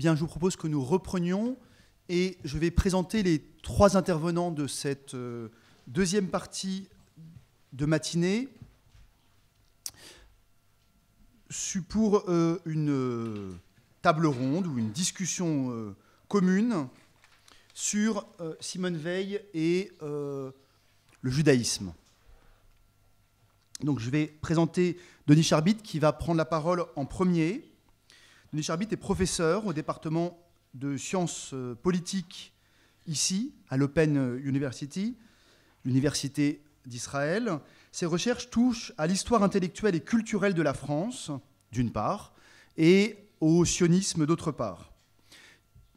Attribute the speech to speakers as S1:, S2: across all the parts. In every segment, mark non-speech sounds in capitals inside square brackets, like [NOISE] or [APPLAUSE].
S1: je vous propose que nous reprenions et je vais présenter les trois intervenants de cette euh, deuxième partie de matinée pour euh, une euh, table ronde ou une discussion commune sur Simone Veil et le judaïsme. Donc je vais présenter Denis Charbit qui va prendre la parole en premier Denis est professeur au département de sciences euh, politiques ici, à l'Open euh, University, l'université d'Israël. Ses recherches touchent à l'histoire intellectuelle et culturelle de la France, d'une part, et au sionisme, d'autre part.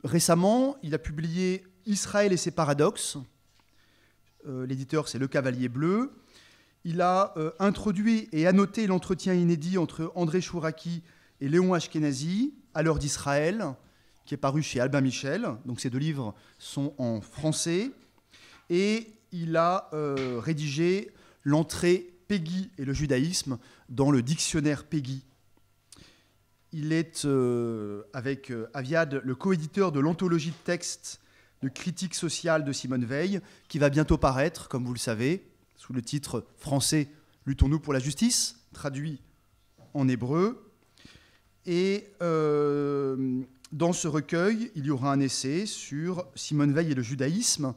S1: Récemment, il a publié Israël et ses paradoxes. Euh, l'éditeur, c'est Le Cavalier Bleu. Il a introduit et annoté l'entretien inédit entre André Chouraki et Léon Ashkenazi, À l'heure d'Israël, qui est paru chez Albin Michel. Donc ces deux livres sont en français. Et il a euh, rédigé l'entrée Peggy et le judaïsme dans le dictionnaire Peggy. Il est euh, avec euh, Aviad le coéditeur de l'anthologie de textes de critique sociale de Simone Veil, qui va bientôt paraître, comme vous le savez, sous le titre français Luttons-nous pour la justice, traduit en hébreu. Et euh, dans ce recueil, il y aura un essai sur Simone Veil et le judaïsme,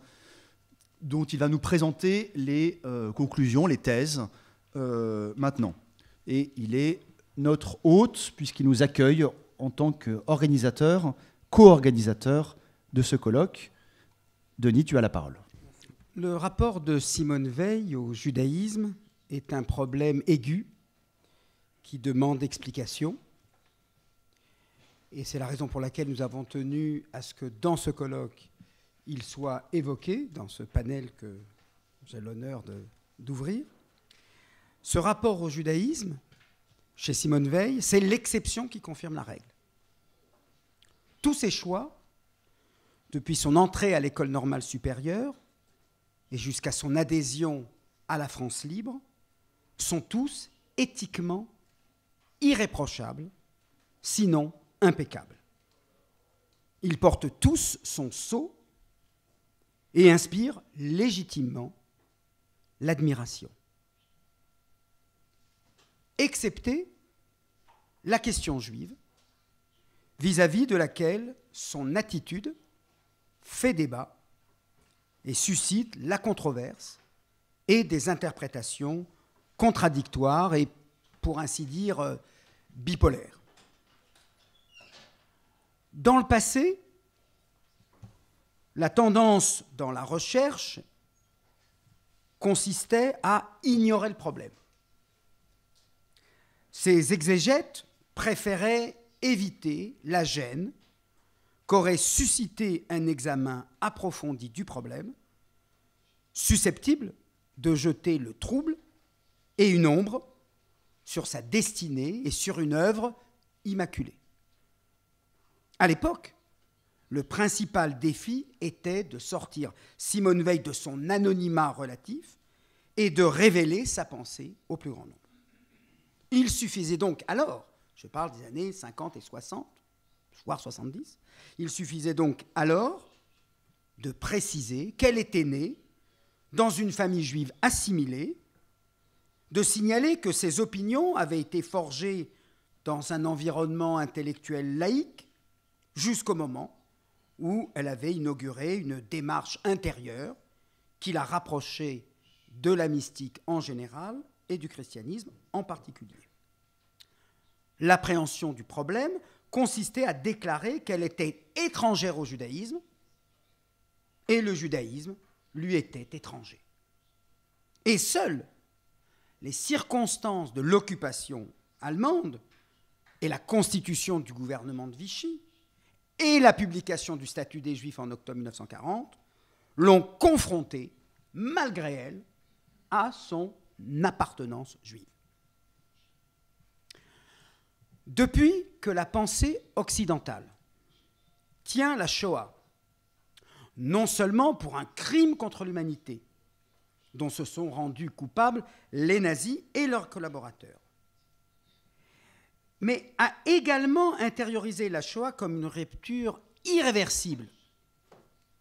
S1: dont il va nous présenter les euh, conclusions, les thèses, euh, maintenant. Et il est notre hôte, puisqu'il nous accueille en tant qu'organisateur, co-organisateur de ce colloque. Denis, tu as la parole.
S2: Le rapport de Simone Veil au judaïsme est un problème aigu qui demande explication et c'est la raison pour laquelle nous avons tenu à ce que dans ce colloque, il soit évoqué, dans ce panel que j'ai l'honneur d'ouvrir. Ce rapport au judaïsme, chez Simone Veil, c'est l'exception qui confirme la règle. Tous ses choix, depuis son entrée à l'école normale supérieure et jusqu'à son adhésion à la France libre, sont tous éthiquement irréprochables, sinon impeccable. Il porte tous son sceau et inspire légitimement l'admiration. Excepté la question juive, vis-à-vis -vis de laquelle son attitude fait débat et suscite la controverse et des interprétations contradictoires et, pour ainsi dire, euh, bipolaires. Dans le passé, la tendance dans la recherche consistait à ignorer le problème. Ces exégètes préféraient éviter la gêne qu'aurait suscité un examen approfondi du problème, susceptible de jeter le trouble et une ombre sur sa destinée et sur une œuvre immaculée. À l'époque, le principal défi était de sortir Simone Veil de son anonymat relatif et de révéler sa pensée au plus grand nombre. Il suffisait donc alors, je parle des années 50 et 60, voire 70, il suffisait donc alors de préciser qu'elle était née dans une famille juive assimilée, de signaler que ses opinions avaient été forgées dans un environnement intellectuel laïque, jusqu'au moment où elle avait inauguré une démarche intérieure qui la rapprochait de la mystique en général et du christianisme en particulier. L'appréhension du problème consistait à déclarer qu'elle était étrangère au judaïsme et le judaïsme lui était étranger. Et seules les circonstances de l'occupation allemande et la constitution du gouvernement de Vichy et la publication du statut des Juifs en octobre 1940 l'ont confrontée, malgré elle, à son appartenance juive. Depuis que la pensée occidentale tient la Shoah, non seulement pour un crime contre l'humanité, dont se sont rendus coupables les nazis et leurs collaborateurs, mais a également intériorisé la Shoah comme une rupture irréversible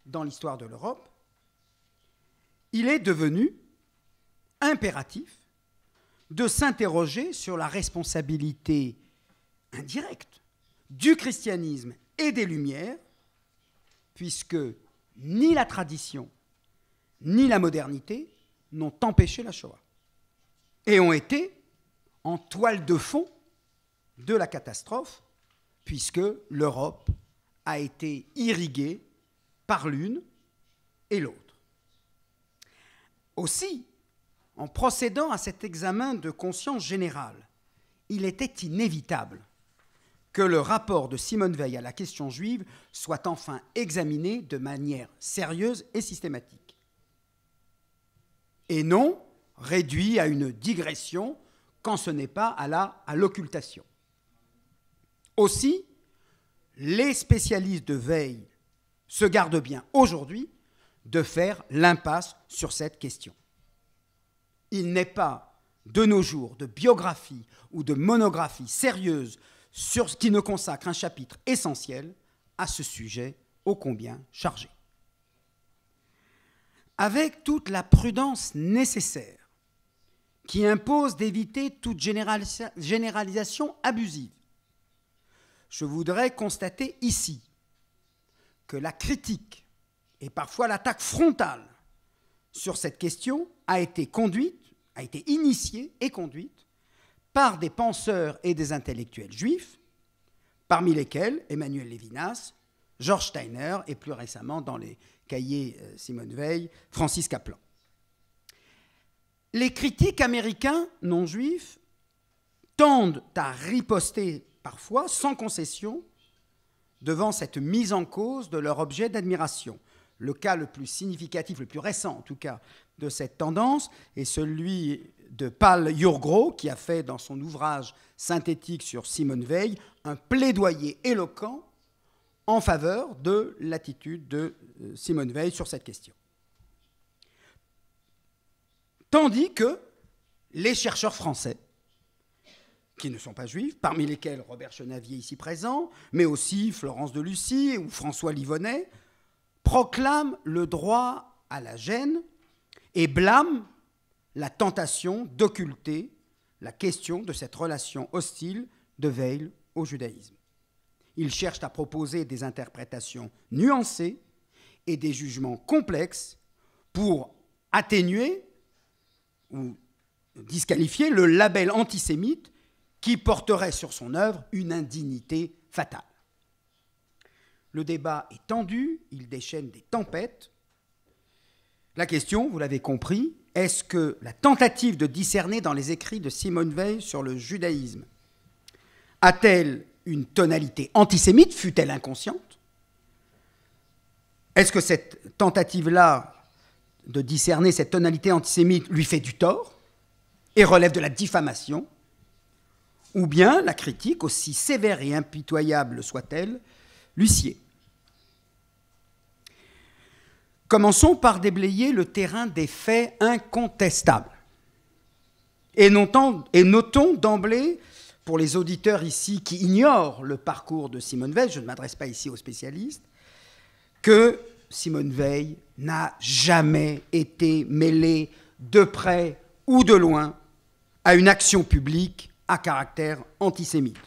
S2: dans l'histoire de l'Europe, il est devenu impératif de s'interroger sur la responsabilité indirecte du christianisme et des Lumières, puisque ni la tradition, ni la modernité n'ont empêché la Shoah, et ont été en toile de fond de la catastrophe, puisque l'Europe a été irriguée par l'une et l'autre. Aussi, en procédant à cet examen de conscience générale, il était inévitable que le rapport de Simone Veil à la question juive soit enfin examiné de manière sérieuse et systématique. Et non réduit à une digression quand ce n'est pas à l'occultation. Aussi, les spécialistes de veille se gardent bien aujourd'hui de faire l'impasse sur cette question. Il n'est pas de nos jours de biographie ou de monographie sérieuse sur ce qui ne consacre un chapitre essentiel à ce sujet ô combien chargé. Avec toute la prudence nécessaire qui impose d'éviter toute généralisation abusive, je voudrais constater ici que la critique et parfois l'attaque frontale sur cette question a été conduite, a été initiée et conduite par des penseurs et des intellectuels juifs, parmi lesquels Emmanuel Levinas, George Steiner et plus récemment dans les cahiers euh, Simone Veil, Francis Kaplan. Les critiques américains non juifs tendent à riposter parfois sans concession, devant cette mise en cause de leur objet d'admiration. Le cas le plus significatif, le plus récent en tout cas, de cette tendance est celui de Paul Yurgro, qui a fait dans son ouvrage synthétique sur Simone Veil un plaidoyer éloquent en faveur de l'attitude de euh, Simone Veil sur cette question. Tandis que les chercheurs français qui ne sont pas juifs, parmi lesquels Robert Chenavier ici présent, mais aussi Florence de Lucie ou François Livonnet, proclament le droit à la gêne et blâment la tentation d'occulter la question de cette relation hostile de Veil au judaïsme. Ils cherchent à proposer des interprétations nuancées et des jugements complexes pour atténuer ou disqualifier le label antisémite qui porterait sur son œuvre une indignité fatale. Le débat est tendu, il déchaîne des tempêtes. La question, vous l'avez compris, est-ce que la tentative de discerner dans les écrits de Simone Veil sur le judaïsme a-t-elle une tonalité antisémite, fut-elle inconsciente Est-ce que cette tentative-là de discerner cette tonalité antisémite lui fait du tort et relève de la diffamation ou bien la critique, aussi sévère et impitoyable soit-elle, l'huissier. Commençons par déblayer le terrain des faits incontestables. Et notons, et notons d'emblée, pour les auditeurs ici qui ignorent le parcours de Simone Veil, je ne m'adresse pas ici aux spécialistes, que Simone Veil n'a jamais été mêlée de près ou de loin à une action publique à caractère antisémite.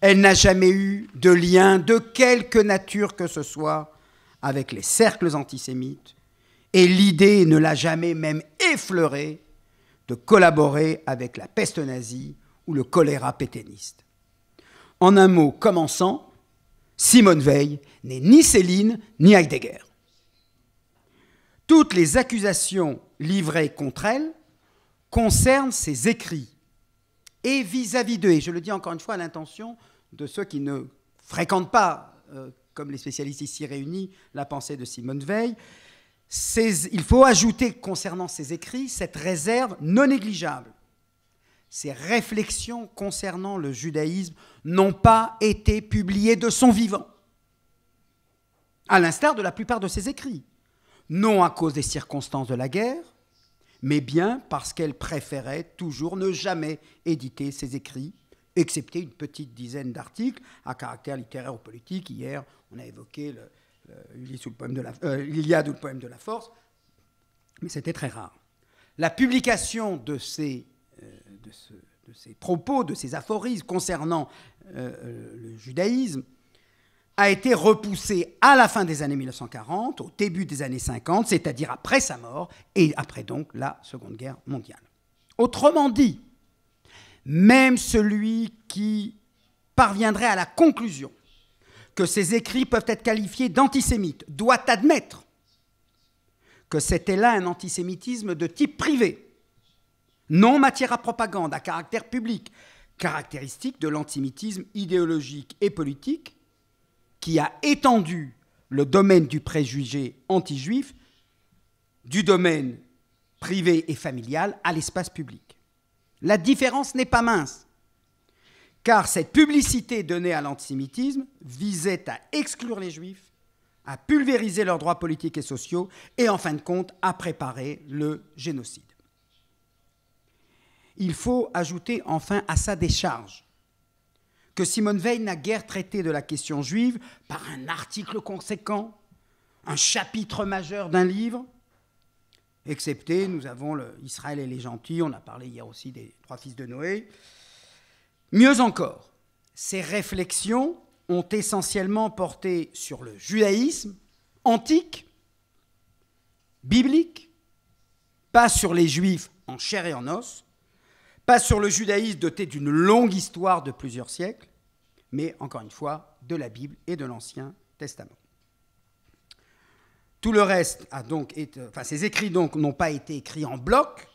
S2: Elle n'a jamais eu de lien de quelque nature que ce soit avec les cercles antisémites et l'idée ne l'a jamais même effleurée de collaborer avec la peste nazie ou le choléra pétainiste. En un mot commençant, Simone Veil n'est ni Céline ni Heidegger. Toutes les accusations livrées contre elle concernent ses écrits, et vis-à-vis d'eux. Et je le dis encore une fois à l'intention de ceux qui ne fréquentent pas, euh, comme les spécialistes ici réunis, la pensée de Simone Veil. il faut ajouter concernant ses écrits cette réserve non négligeable. Ses réflexions concernant le judaïsme n'ont pas été publiées de son vivant, à l'instar de la plupart de ses écrits. Non à cause des circonstances de la guerre, mais bien parce qu'elle préférait toujours ne jamais éditer ses écrits, excepté une petite dizaine d'articles à caractère littéraire ou politique. Hier, on a évoqué l'Iliade euh, ou le poème de la force, mais c'était très rare. La publication de ces, euh, propos, de ces aphorismes concernant euh, le judaïsme, a été repoussé à la fin des années 1940, au début des années 50, c'est-à-dire après sa mort et après donc la Seconde Guerre mondiale. Autrement dit, même celui qui parviendrait à la conclusion que ces écrits peuvent être qualifiés d'antisémites doit admettre que c'était là un antisémitisme de type privé, non matière à propagande, à caractère public, caractéristique de l'antisémitisme idéologique et politique qui a étendu le domaine du préjugé anti-juif du domaine privé et familial à l'espace public. La différence n'est pas mince, car cette publicité donnée à l'antisémitisme visait à exclure les juifs, à pulvériser leurs droits politiques et sociaux et en fin de compte à préparer le génocide. Il faut ajouter enfin à sa décharge que Simone Veil n'a guère traité de la question juive par un article conséquent, un chapitre majeur d'un livre, excepté, nous avons Israël et les gentils, on a parlé hier aussi des trois fils de Noé. Mieux encore, ces réflexions ont essentiellement porté sur le judaïsme antique, biblique, pas sur les juifs en chair et en os, sur le judaïsme doté d'une longue histoire de plusieurs siècles, mais encore une fois de la Bible et de l'Ancien Testament. Tout le reste a donc été, enfin, ces écrits donc n'ont pas été écrits en bloc,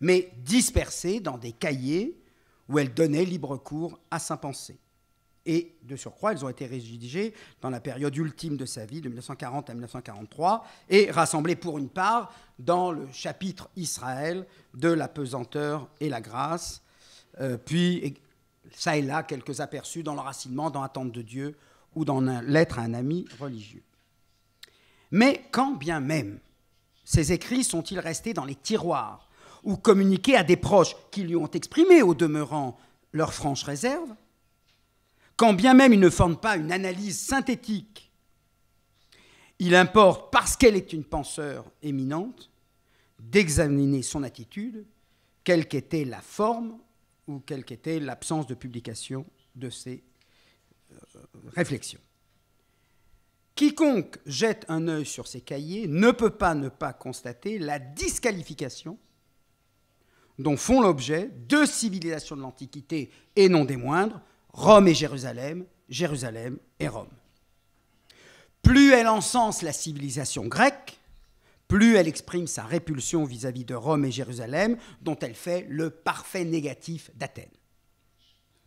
S2: mais dispersés dans des cahiers où elle donnait libre cours à sa pensée. Et de surcroît, elles ont été rédigées dans la période ultime de sa vie, de 1940 à 1943, et rassemblées pour une part dans le chapitre Israël de la pesanteur et la grâce, euh, puis ça et là quelques aperçus dans le racinement, dans l'attente de Dieu ou dans Lettre à un ami religieux. Mais quand bien même ces écrits sont-ils restés dans les tiroirs ou communiqués à des proches qui lui ont exprimé au demeurant leur franche réserve, quand bien même il ne forme pas une analyse synthétique, il importe, parce qu'elle est une penseur éminente, d'examiner son attitude, quelle qu'était la forme ou quelle qu'était l'absence de publication de ses euh, réflexions. Quiconque jette un œil sur ses cahiers ne peut pas ne pas constater la disqualification dont font l'objet deux civilisations de l'Antiquité et non des moindres, Rome et Jérusalem, Jérusalem et Rome. Plus elle encense la civilisation grecque, plus elle exprime sa répulsion vis-à-vis de Rome et Jérusalem, dont elle fait le parfait négatif d'Athènes.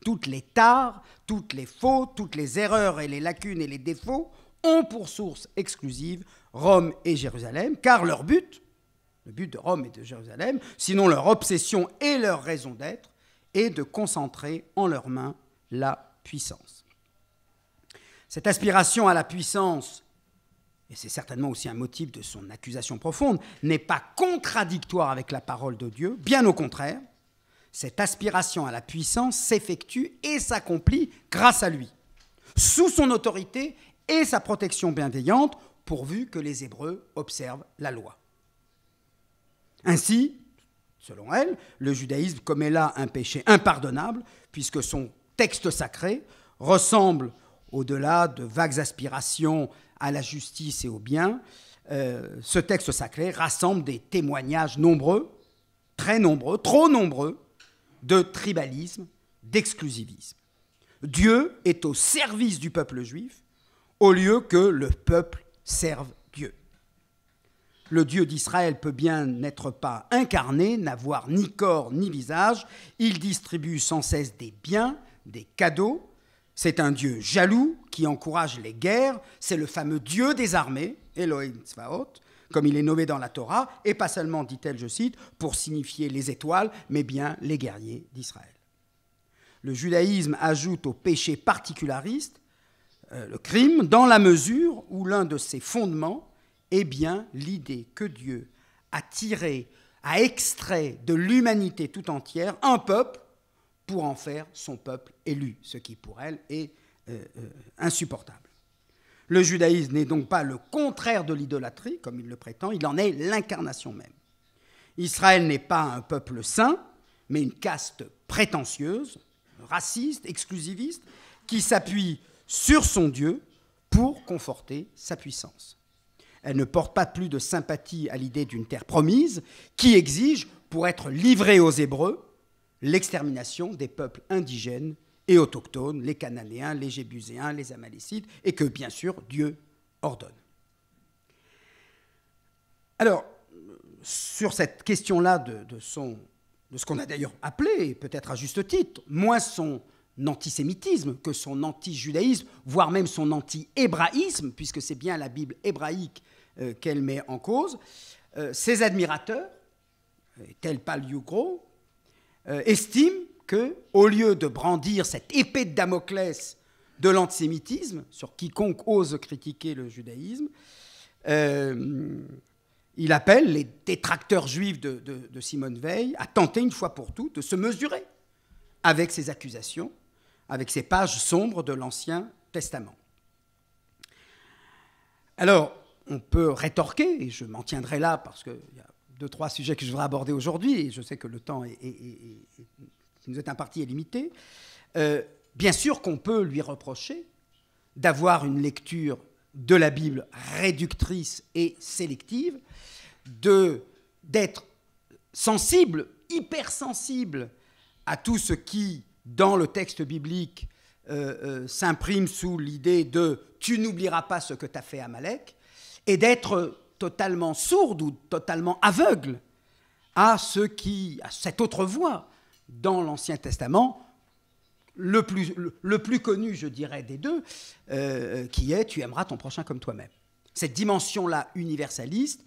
S2: Toutes les tares, toutes les fautes, toutes les erreurs et les lacunes et les défauts ont pour source exclusive Rome et Jérusalem, car leur but, le but de Rome et de Jérusalem, sinon leur obsession et leur raison d'être, est de concentrer en leurs mains la puissance. Cette aspiration à la puissance, et c'est certainement aussi un motif de son accusation profonde, n'est pas contradictoire avec la parole de Dieu, bien au contraire, cette aspiration à la puissance s'effectue et s'accomplit grâce à lui, sous son autorité et sa protection bienveillante, pourvu que les Hébreux observent la loi. Ainsi, selon elle, le judaïsme commet là un péché impardonnable, puisque son texte sacré ressemble, au-delà de vagues aspirations à la justice et au bien, euh, ce texte sacré rassemble des témoignages nombreux, très nombreux, trop nombreux, de tribalisme, d'exclusivisme. Dieu est au service du peuple juif au lieu que le peuple serve Dieu. Le Dieu d'Israël peut bien n'être pas incarné, n'avoir ni corps ni visage, il distribue sans cesse des biens, des cadeaux. C'est un dieu jaloux qui encourage les guerres. C'est le fameux dieu des armées, Elohim Tzvaot, comme il est nommé dans la Torah, et pas seulement, dit-elle, je cite, pour signifier les étoiles, mais bien les guerriers d'Israël. Le judaïsme ajoute au péché particulariste euh, le crime dans la mesure où l'un de ses fondements est bien l'idée que Dieu a tiré, a extrait de l'humanité tout entière un peuple pour en faire son peuple élu, ce qui pour elle est euh, euh, insupportable. Le judaïsme n'est donc pas le contraire de l'idolâtrie, comme il le prétend, il en est l'incarnation même. Israël n'est pas un peuple saint, mais une caste prétentieuse, raciste, exclusiviste, qui s'appuie sur son Dieu pour conforter sa puissance. Elle ne porte pas plus de sympathie à l'idée d'une terre promise, qui exige, pour être livrée aux Hébreux, l'extermination des peuples indigènes et autochtones, les Cananéens, les Jébuséens, les Amalécites, et que bien sûr Dieu ordonne. Alors, sur cette question-là de, son, de ce qu'on a d'ailleurs appelé, peut-être à juste titre, moins son antisémitisme que son anti-judaïsme, voire même son anti-hébraïsme, puisque c'est bien la Bible hébraïque euh, qu'elle met en cause, euh, ses admirateurs, tels Paul Gros, euh, estime que, au lieu de brandir cette épée de Damoclès de l'antisémitisme sur quiconque ose critiquer le judaïsme, euh, il appelle les détracteurs juifs de, Simone Veil à tenter une fois pour toutes de se mesurer avec ses accusations, avec ces pages sombres de l'Ancien Testament. Alors, on peut rétorquer, et je m'en tiendrai là parce qu'il y a de trois sujets que je voudrais aborder aujourd'hui, et je sais que le temps est, qui nous est imparti est limité. Euh, bien sûr qu'on peut lui reprocher d'avoir une lecture de la Bible réductrice et sélective, de, d'être sensible, hypersensible à tout ce qui, dans le texte biblique, euh, euh, s'imprime sous l'idée de tu n'oublieras pas ce que t'as fait à Malek, et d'être totalement sourde ou totalement aveugle à ce qui, à cette autre voix dans l'Ancien Testament, le plus, le, plus, connu, je dirais, des deux, euh, qui est tu aimeras ton prochain comme toi-même. Cette dimension-là universaliste,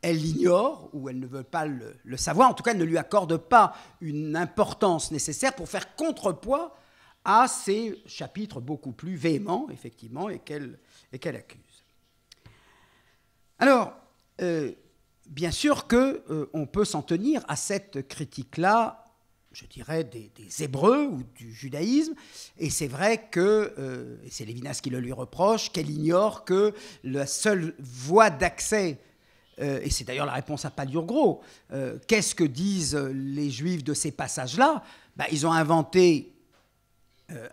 S2: elle l'ignore ou elle ne veut pas le, savoir, en tout cas elle ne lui accorde pas une importance nécessaire pour faire contrepoids à ces chapitres beaucoup plus véhéments, effectivement, et qu'elle accuse. Alors, euh, bien sûr que euh, on peut s'en tenir à cette critique-là, je dirais, des, Hébreux ou du judaïsme, et c'est vrai que, euh, et c'est Lévinas qui le lui reproche, qu'elle ignore que la seule voie d'accès et c'est d'ailleurs la réponse à Palliour-Gros, qu'est-ce que disent les juifs de ces passages-là bah, Ils ont inventé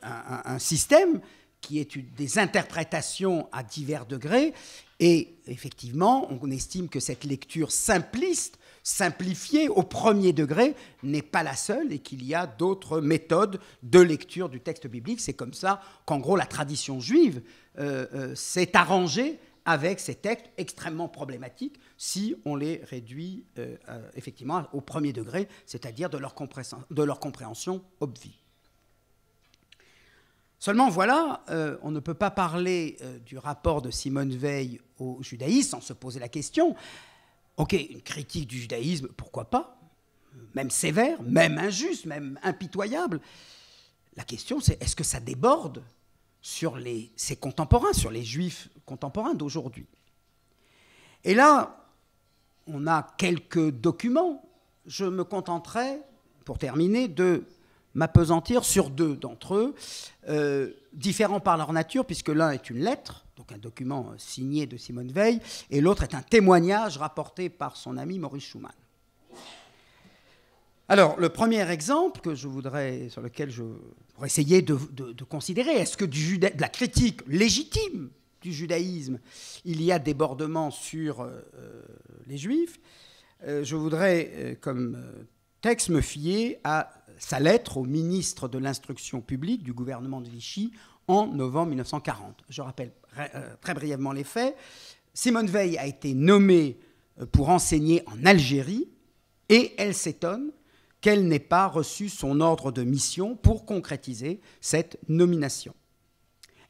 S2: un, système qui est des interprétations à divers degrés et effectivement, on estime que cette lecture simpliste, simplifiée au premier degré, n'est pas la seule et qu'il y a d'autres méthodes de lecture du texte biblique. C'est comme ça qu'en gros la tradition juive euh, euh, s'est arrangée avec ces textes extrêmement problématiques si on les réduit euh, effectivement au premier degré, c'est-à-dire de, de leur compréhension obvie. Seulement, voilà, euh, on ne peut pas parler euh, du rapport de Simone Veil au judaïsme sans se poser la question. Ok, une critique du judaïsme, pourquoi pas Même sévère, même injuste, même impitoyable. La question, c'est est-ce que ça déborde sur les, ses contemporains, sur les juifs contemporains d'aujourd'hui Et là, on a quelques documents. Je me contenterai, pour terminer, de m'apesantir sur deux d'entre eux, euh, différents par leur nature, puisque l'un est une lettre, donc un document euh, signé de Simone Veil, et l'autre est un témoignage rapporté par son ami Maurice Schumann. Alors, le premier exemple que je voudrais, sur lequel je voudrais essayer de, considérer, est-ce que du de la critique légitime du judaïsme, il y a débordement sur euh, les juifs, je voudrais, comme texte, me fier à sa lettre au ministre de l'Instruction publique du gouvernement de Vichy en novembre 1940. Je rappelle euh, très brièvement les faits. Simone Veil a été nommée euh, pour enseigner en Algérie et elle s'étonne qu'elle n'ait pas reçu son ordre de mission pour concrétiser cette nomination.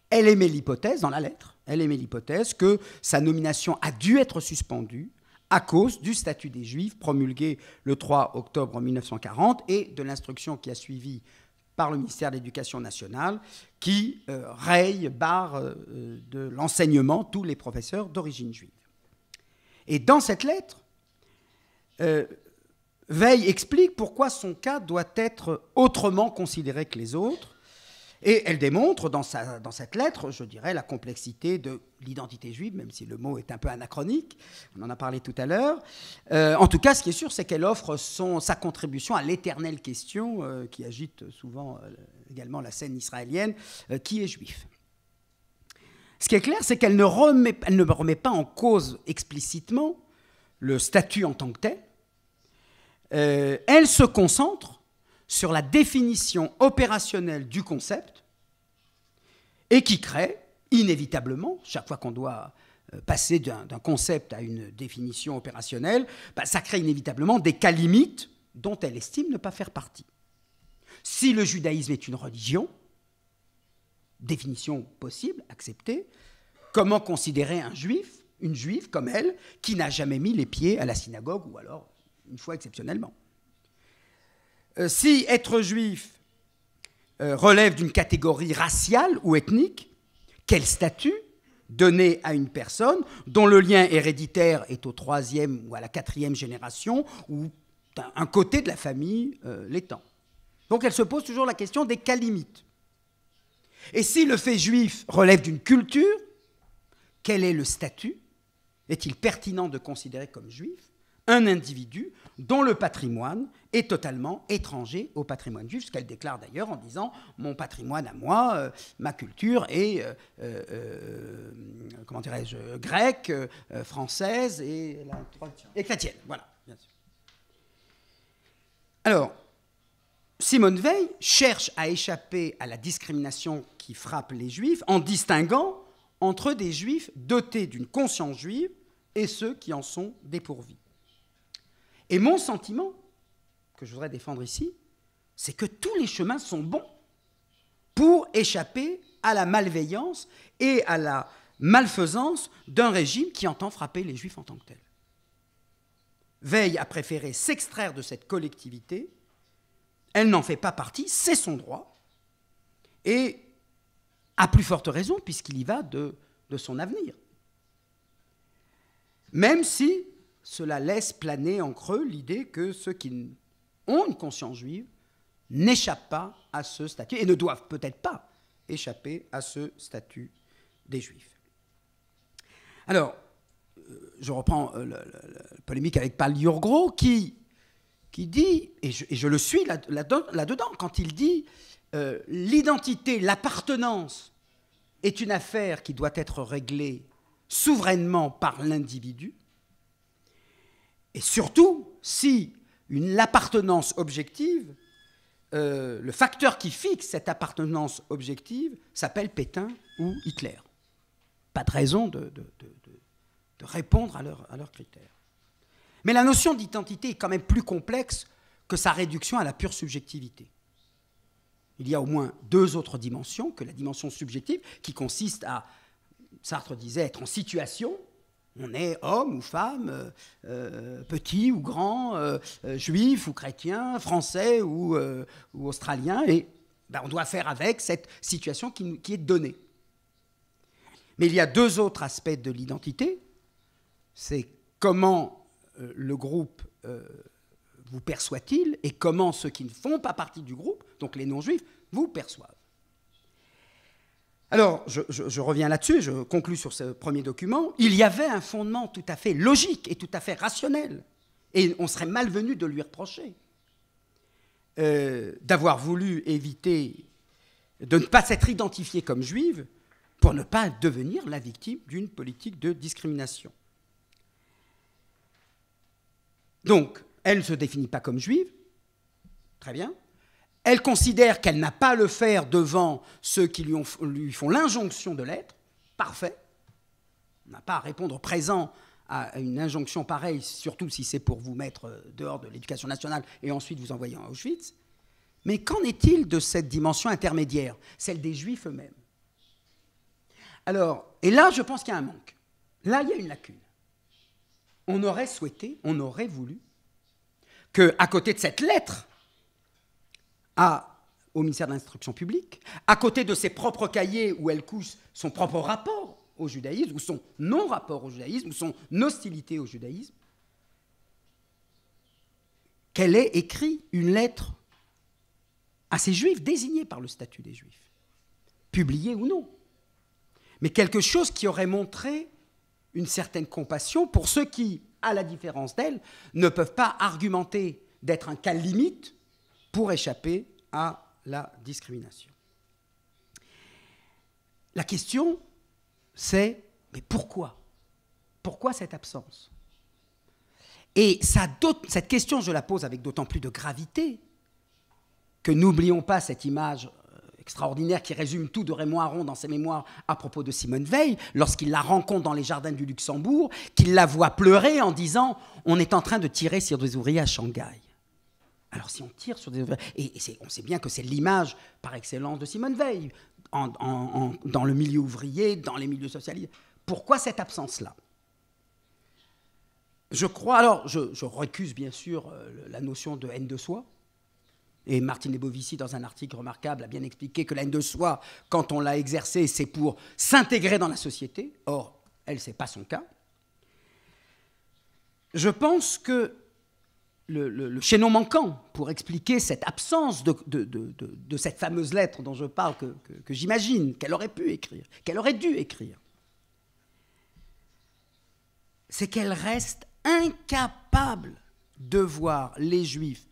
S2: Elle émet l'hypothèse, dans la lettre, elle émet l'hypothèse que sa nomination a dû être suspendue à cause du statut des Juifs promulgué le 3 octobre 1940 et de l'instruction qui a suivi par le ministère de l'Éducation nationale, qui euh, raye, barre euh, de l'enseignement tous les professeurs d'origine juive. Et dans cette lettre, euh, Veil explique pourquoi son cas doit être autrement considéré que les autres et elle démontre dans, sa, dans cette lettre, je dirais, la complexité de l'identité juive, même si le mot est un peu anachronique, on en a parlé tout à l'heure. Euh, en tout cas, ce qui est sûr, c'est qu'elle offre son, sa contribution à l'éternelle question euh, qui agite souvent euh, également la scène israélienne, qui est juif Ce qui est clair, c'est qu'elle ne remet, elle ne remet pas en cause explicitement le statut en tant que tel. elle se concentre sur la définition opérationnelle du concept et qui crée, inévitablement, chaque fois qu'on doit euh, passer d'un concept à une définition opérationnelle, bah, ça crée inévitablement des cas limites dont elle estime ne pas faire partie. Si le judaïsme est une religion, définition possible, acceptée, comment considérer un juif, une juive comme elle, qui n'a jamais mis les pieds à la synagogue ou alors une fois exceptionnellement euh, si être juif euh, relève d'une catégorie raciale ou ethnique, quel statut donner à une personne dont le lien héréditaire est au troisième ou à la quatrième génération ou un côté de la famille euh, l'étant Donc elle se pose toujours la question des cas limites. Et si le fait juif relève d'une culture, quel est le statut Est-il pertinent de considérer comme juif un individu dont le patrimoine est totalement étranger au patrimoine juif, ce qu'elle déclare d'ailleurs en disant mon patrimoine à moi, euh, ma culture est euh, euh, comment dirais-je grecque, française et, chrétienne. Voilà. Alors, Simone Veil cherche à échapper à la discrimination qui frappe les juifs en distinguant entre des juifs dotés d'une conscience juive et ceux qui en sont dépourvus. Et mon sentiment, que je voudrais défendre ici, c'est que tous les chemins sont bons pour échapper à la malveillance et à la malfaisance d'un régime qui entend frapper les juifs en tant que tels. Veille à préféré s'extraire de cette collectivité, elle n'en fait pas partie, c'est son droit, et à plus forte raison puisqu'il y va de, de son avenir. Même si cela laisse planer en creux l'idée que ceux qui ont une conscience juive n'échappent pas à ce statut et ne doivent peut-être pas échapper à ce statut des juifs. Alors, euh, je reprends euh, la polémique avec Paul qui, qui dit, et je, le suis là-dedans, quand il dit euh, l'identité, l'appartenance est une affaire qui doit être réglée souverainement par l'individu, et surtout si l'appartenance objective, euh, le facteur qui fixe cette appartenance objective s'appelle Pétain ou Hitler. Pas de raison de, répondre à, à leurs critères. Mais la notion d'identité est quand même plus complexe que sa réduction à la pure subjectivité. Il y a au moins deux autres dimensions que la dimension subjective, qui consiste à, Sartre disait, être en situation, on est homme ou femme, euh, euh, petit ou grand, euh, juif ou chrétien, français ou, australien, et ben, on doit faire avec cette situation qui, qui est donnée. Mais il y a deux autres aspects de l'identité. C'est comment le groupe vous perçoit-il et comment ceux qui ne font pas partie du groupe, donc les non-juifs, vous perçoivent. Alors, je, reviens là-dessus, je conclus sur ce premier document. Il y avait un fondement tout à fait logique et tout à fait rationnel, et on serait malvenu de lui reprocher euh, d'avoir voulu éviter de ne pas s'être identifié comme juive pour ne pas devenir la victime d'une politique de discrimination. Donc, elle ne se définit pas comme juive, très bien, elle considère qu'elle n'a pas à le faire devant ceux qui lui, font l'injonction de l'être. Parfait. On n'a pas à répondre présent à une injonction pareille, surtout si c'est pour vous mettre euh, dehors de l'éducation nationale et ensuite vous envoyer à Auschwitz. Mais qu'en est-il de cette dimension intermédiaire, celle des juifs eux-mêmes Alors, et là, je pense qu'il y a un manque. Là, il y a une lacune. On aurait souhaité, on aurait voulu que, à côté de cette lettre au ministère de l'Instruction publique, à côté de ses propres cahiers où elle couche son propre rapport au judaïsme, ou son non-rapport au judaïsme, ou son hostilité au judaïsme, qu'elle ait écrit une lettre à ces juifs désignés par le statut des juifs, publiée ou non, mais quelque chose qui aurait montré une certaine compassion pour ceux qui, à la différence d'elle, ne peuvent pas argumenter d'être un cas limite pour échapper à la discrimination. La question, c'est mais pourquoi Pourquoi cette absence Et cette question, je la pose avec d'autant plus de gravité que n'oublions pas cette image euh, extraordinaire qui résume tout de Raymond Aron dans ses mémoires à propos de Simone Veil, lorsqu'il la rencontre dans les jardins du Luxembourg, qu'il la voit pleurer en disant On est en train de tirer sur des ouvriers à Shanghai. Alors si on tire sur des... Et, et on sait bien que c'est l'image par excellence de Simone Veil, dans le milieu ouvrier, dans les milieux socialistes. Pourquoi cette absence-là Je crois, alors je, je, recuse bien sûr euh, la notion de haine de soi, et Martine Lebovici, dans un article remarquable, a bien expliqué que la haine de soi, quand on l'a exercée, c'est pour s'intégrer dans la société. Or, elle, ce n'est pas son cas. Je pense que le, chaînon manquant pour expliquer cette absence de, cette fameuse lettre dont je parle, que, que j'imagine qu'elle aurait pu écrire, qu'elle aurait dû écrire, c'est qu'elle reste incapable de voir les juifs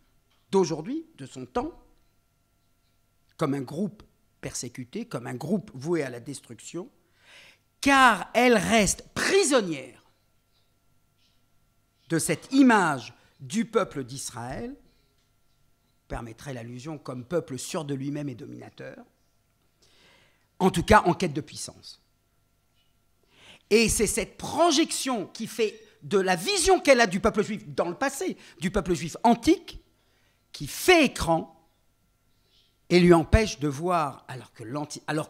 S2: d'aujourd'hui, de son temps, comme un groupe persécuté, comme un groupe voué à la destruction, car elle reste prisonnière de cette image du peuple d'Israël, permettrait l'allusion comme peuple sûr de lui-même et dominateur, en tout cas en quête de puissance. Et c'est cette projection qui fait de la vision qu'elle a du peuple juif dans le passé, du peuple juif antique, qui fait écran et lui empêche de voir, alors que,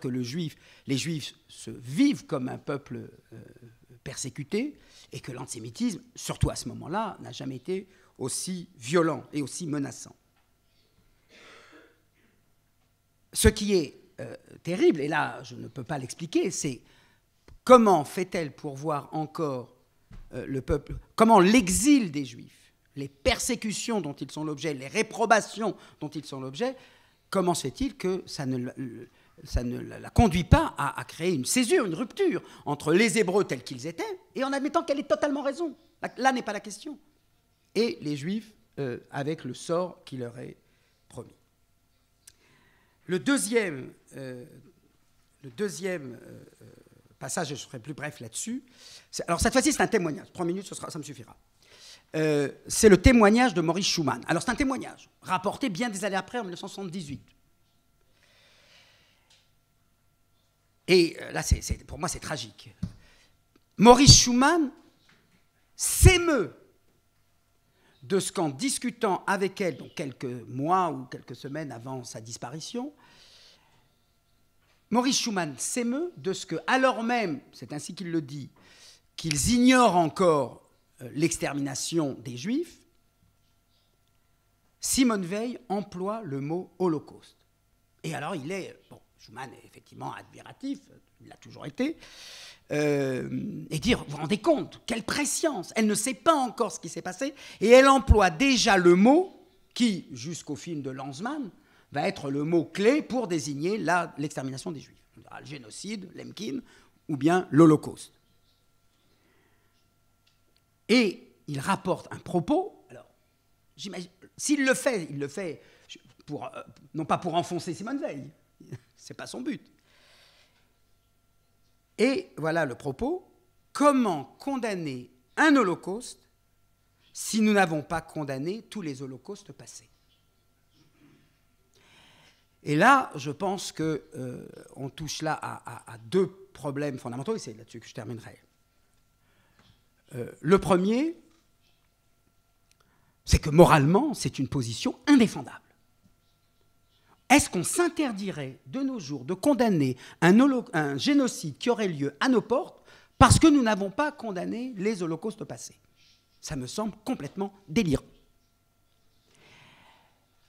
S2: que le juif, les juifs se vivent comme un peuple euh, persécuté, et que l'antisémitisme, surtout à ce moment-là, n'a jamais été aussi violent et aussi menaçant. Ce qui est euh, terrible, et là je ne peux pas l'expliquer, c'est comment fait-elle pour voir encore euh, le peuple, comment l'exil des Juifs, les persécutions dont ils sont l'objet, les réprobations dont ils sont l'objet, comment fait-il que ça ne, la conduit pas à, créer une césure, une rupture entre les Hébreux tels qu'ils étaient, et en admettant qu'elle est totalement raison Là n'est pas la question et les Juifs euh, avec le sort qui leur est promis. Le deuxième, euh, le deuxième euh, passage, je serai plus bref là-dessus. Alors cette fois-ci, c'est un témoignage. Trois minutes, ça me suffira. c'est le témoignage de Maurice Schumann. Alors c'est un témoignage rapporté bien des années après, en 1978. Et là, c'est pour moi, c'est tragique. Maurice Schumann s'émeut de ce qu'en discutant avec elle, donc quelques mois ou quelques semaines avant sa disparition, Maurice Schumann s'émeut de ce que, alors même, c'est ainsi qu'il le dit, qu'ils ignorent encore euh, l'extermination des Juifs, Simone Veil emploie le mot holocauste. Et alors il est, bon, Schumann est effectivement admiratif, il l'a toujours été, euh, et dire, vous vous rendez compte, quelle prescience, elle ne sait pas encore ce qui s'est passé, et elle emploie déjà le mot qui, jusqu'au film de Lanzmann, va être le mot clé pour désigner l'extermination des Juifs. Le génocide, Lemkin, ou bien l'Holocauste. Et il rapporte un propos. Alors, j'imagine, s'il le fait, il le fait pour, euh, non pas pour enfoncer Simone Veil, [LAUGHS] c'est pas son but. Et voilà le propos, comment condamner un holocauste si nous n'avons pas condamné tous les holocaustes passés Et là, je pense qu'on euh, touche là à, deux problèmes fondamentaux, et c'est là-dessus que je terminerai. Euh, le premier, c'est que moralement, c'est une position indéfendable. Est-ce qu'on s'interdirait de nos jours de condamner un, génocide qui aurait lieu à nos portes parce que nous n'avons pas condamné les holocaustes passés Ça me semble complètement délirant.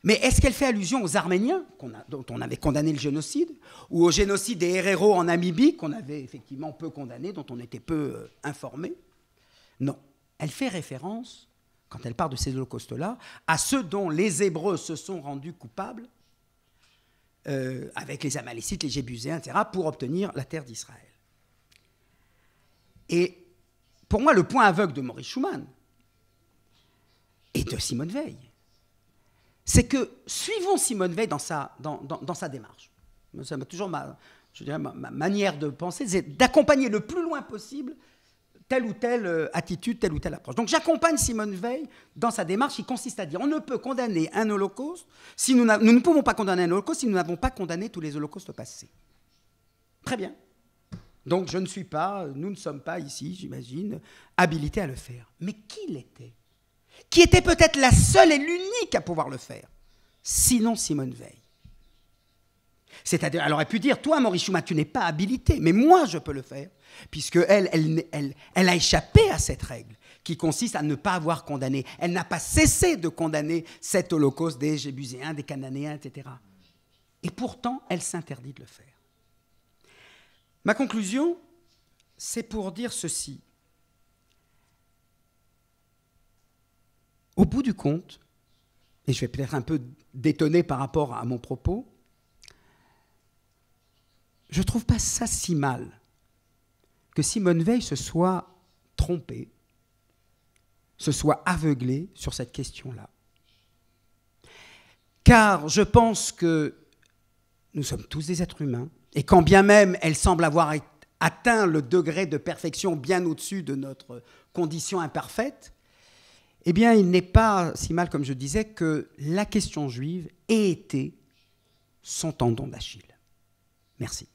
S2: Mais est-ce qu'elle fait allusion aux Arméniens, dont on avait condamné le génocide, ou au génocide des héros en Namibie, qu'on avait effectivement peu condamné, dont on était peu euh, informé Non. Elle fait référence, quand elle parle de ces holocaustes-là, à ceux dont les Hébreux se sont rendus coupables euh, avec les Amalécites, les Jébuséens, etc., pour obtenir la terre d'Israël. Et pour moi, le point aveugle de Maurice Schumann et de Simone Veil, c'est que suivons Simone Veil dans sa, démarche. Ça m'a toujours ma, je dirais, ma manière de penser, c'est d'accompagner le plus loin possible telle ou telle euh, attitude, telle ou telle approche. Donc j'accompagne Simone Veil dans sa démarche qui consiste à dire on ne peut condamner un holocauste si nous, ne pouvons pas condamner un holocauste si nous n'avons pas condamné tous les holocaustes passés. Très bien. Donc je ne suis pas, nous ne sommes pas ici, j'imagine, habilité à le faire. Mais qui l'était Qui était peut-être la seule et l'unique à pouvoir le faire Sinon Simone Veil. C'est-à-dire, elle aurait pu dire, toi, Maurice Schumann, tu n'es pas habilité, mais moi, je peux le faire puisque elle, a échappé à cette règle qui consiste à ne pas avoir condamné. Elle n'a pas cessé de condamner cet holocauste des Jébuséens, des Cananéens, etc. Et pourtant, elle s'interdit de le faire. Ma conclusion, c'est pour dire ceci. Au bout du compte, et je vais peut-être un peu détonner par rapport à mon propos, je ne trouve pas ça si mal que Simone Veil se soit trompée, se soit aveuglée sur cette question-là. Car je pense que nous sommes tous des êtres humains, et quand bien même elle semble avoir atteint le degré de perfection bien au-dessus de notre condition imparfaite, eh bien, il n'est pas si mal, comme je disais, que la question juive ait été
S1: son tendon d'Achille. Merci.